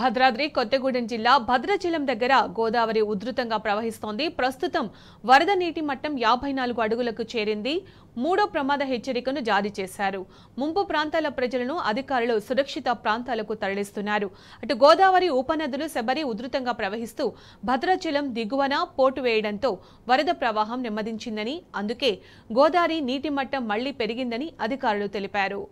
భద్రాద్రి కొత్తగూడెం జిల్లా భద్రాచలం దగ్గర గోదావరి ఉధృతంగా ప్రవహిస్తోంది ప్రస్తుతం వరద నీటి మట్టం యాభై నాలుగు అడుగులకు చేరింది మూడో ప్రమాద హెచ్చరికను జారీ చేశారు ముంపు ప్రాంతాల ప్రజలను అధికారులు సురక్షిత ప్రాంతాలకు తరలిస్తున్నారు అటు గోదావరి ఉపనదులు శబరి ఉధృతంగా ప్రవహిస్తూ భద్రాచలం దిగువన పోటు వేయడంతో వరద ప్రవాహం నెమ్మదించిందని అందుకే గోదావరి నీటి మట్టం మళ్లీ పెరిగిందని అధికారులు తెలిపారు